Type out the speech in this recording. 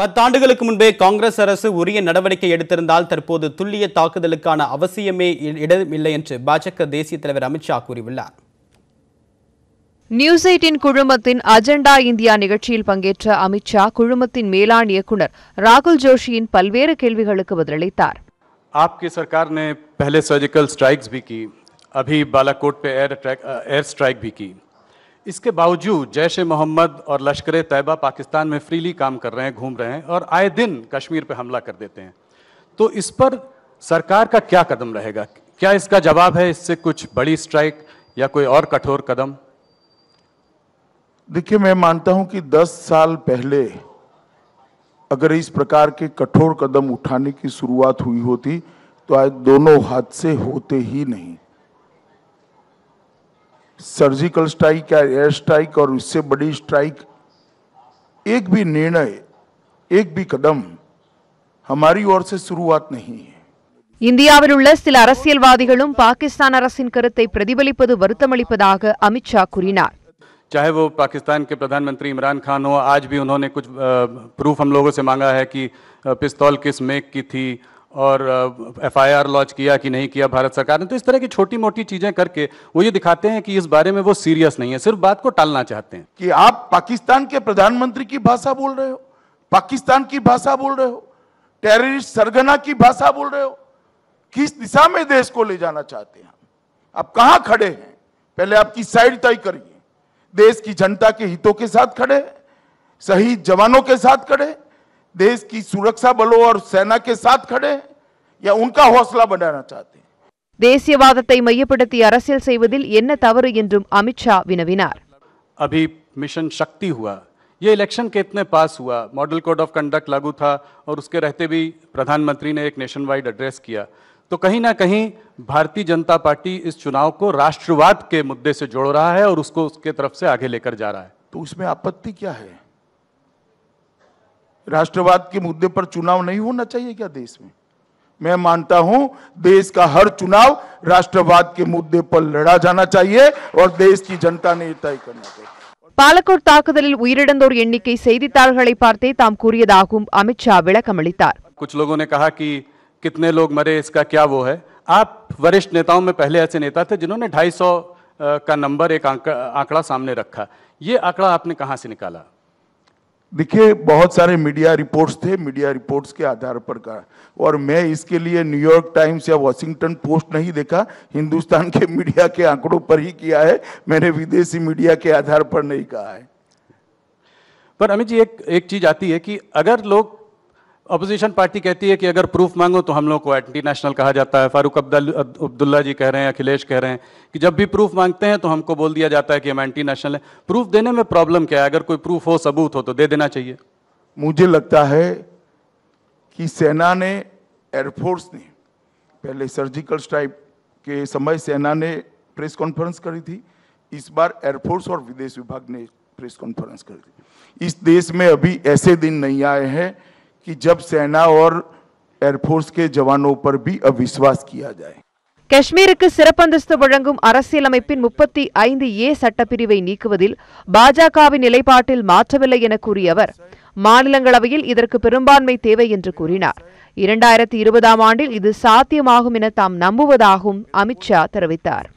பத்தாண்டுகளுக்கு முன்பே காங்கிரஸ் அரசு உரிய நடவடிக்கை எடுத்திருந்தால் தற்போது துல்லிய தாக்குதலுக்கான அவசியமே இடமில்லை என்று பாஜக தேசிய தலைவர் அமித்ஷா கூறியுள்ளார் நியூஸ் எயிட்டின் குழுமத்தின் அஜெண்டா இந்தியா நிகழ்ச்சியில் பங்கேற்ற அமித்ஷா குழுமத்தின் மேலாண் இயக்குநர் ராகுல் ஜோஷியின் பல்வேறு கேள்விகளுக்கு பதிலளித்தார் आपकी सरकार ने पहले इसके बावजूद जैश ए मोहम्मद और लश्कर तैयबा पाकिस्तान में फ्रीली काम कर रहे हैं घूम रहे हैं और आए दिन कश्मीर पर हमला कर देते हैं तो इस पर सरकार का क्या कदम रहेगा क्या इसका जवाब है इससे कुछ बड़ी स्ट्राइक या कोई और कठोर कदम देखिए मैं मानता हूं कि 10 साल पहले अगर इस प्रकार के कठोर कदम उठाने की शुरुआत हुई होती तो आज दोनों हादसे होते ही नहीं सर्जिकल स्ट्राइक या एयर स्ट्राइक और उससे बड़ी स्ट्राइक एक भी निर्णय एक भी कदम हमारी ओर से शुरुआत नहीं है पाकिस्तान चाहे वो पाकिस्तान के प्रधानमंत्री इमरान खान हो आज भी उन्होंने कुछ प्रूफ हम लोगों से मांगा है कि पिस्तौल किस मेक की थी और एफआईआर लॉन्च किया कि नहीं किया भारत सरकार ने तो इस तरह की छोटी मोटी चीज़ें करके वो ये दिखाते हैं कि इस बारे में वो सीरियस नहीं है सिर्फ बात को टालना चाहते हैं कि आप पाकिस्तान के प्रधानमंत्री की भाषा बोल रहे हो पाकिस्तान की भाषा बोल रहे हो टेररिस्ट सरगना की भाषा बोल रहे हो किस दिशा में देश को ले जाना चाहते हैं आप कहां खड़े हैं पहले आपकी साइड तय करिए देश की जनता के हितों के साथ खड़े शहीद जवानों के साथ खड़े देश की सुरक्षा बलों और सेना के साथ खड़े हैं या उनका हौसला बढ़ाना चाहते हैं தேசியவாதத்தை अभी मिशन शक्ति हुआ ये इलेक्शन कितने पास हुआ मॉडल कोड ऑफ कंडक्ट लागू था और उसके रहते भी प्रधानमंत्री ने एक नेशन वाइड एड्रेस किया तो कहीं ना कहीं भारतीय जनता पार्टी इस चुनाव को राष्ट्रवाद के मुद्दे से जोड़ रहा है और उसको उसके तरफ से आगे लेकर जा रहा है तो उसमें आपत्ति क्या है राष्ट्रवाद के मुद्दे पर चुनाव नहीं होना चाहिए क्या देश में मैं मानता हूं देश का हर चुनाव राष्ट्रवाद के मुद्दे पर लड़ा जाना चाहिए और देश की जनता ने तय करना चाहिए कुछ लोगों ने कहा कि कितने लोग मरे इसका क्या वो है आप वरिष्ठ नेताओं में पहले ऐसे नेता थे जिन्होंने 250 का नंबर एक आंकड़ा सामने रखा ये आंकड़ा आपने कहाँ से निकाला देखिए बहुत सारे मीडिया रिपोर्ट्स थे मीडिया रिपोर्ट्स के आधार पर कहा और मैं इसके लिए न्यूयॉर्क टाइम्स या वॉशिंगटन पोस्ट नहीं देखा हिंदुस्तान के मीडिया के आंकड़ों पर ही किया है मैंने विदेशी मीडिया के आधार पर नहीं कहा है पर अमित जी एक एक चीज आती है कि अगर लोग अपोजिशन पार्टी कहती है कि अगर प्रूफ मांगो तो हम लोग को एंटी नेशनल कहा जाता है फारूक अब्दुल्ला जी कह रहे हैं अखिलेश कह रहे हैं कि जब भी प्रूफ मांगते हैं तो हमको बोल दिया जाता है कि हम एंटी नेशनल हैं प्रूफ देने में प्रॉब्लम क्या है अगर कोई प्रूफ हो सबूत हो तो दे देना चाहिए मुझे लगता है कि सेना ने एयरफोर्स ने पहले सर्जिकल स्ट्राइक के समय सेना ने प्रेस कॉन्फ्रेंस करी थी इस बार एयरफोर्स और विदेश विभाग ने प्रेस कॉन्फ्रेंस करी थी इस देश में अभी ऐसे दिन नहीं आए हैं कि जब सेना और एयरफोर्स के जवानों पर भी अविश्वास किया जाए காஷ்மீருக்கு சிறப்பந்தஸ்து வழங்கும் அரசியலமைப்பின் முப்பத்தி ஐந்து ஏ சட்டப்பிரிவை நீக்குவதில் பாஜகவின் நிலைப்பாட்டில் மாற்றவில்லை என கூறிய அவர் மாநிலங்களவையில் இதற்கு பெரும்பான்மை தேவை என்று கூறினார் இரண்டாயிரத்தி இருபதாம் ஆண்டில் இது சாத்தியமாகும் என தாம் நம்புவதாகவும் அமித்ஷா தெரிவித்தார்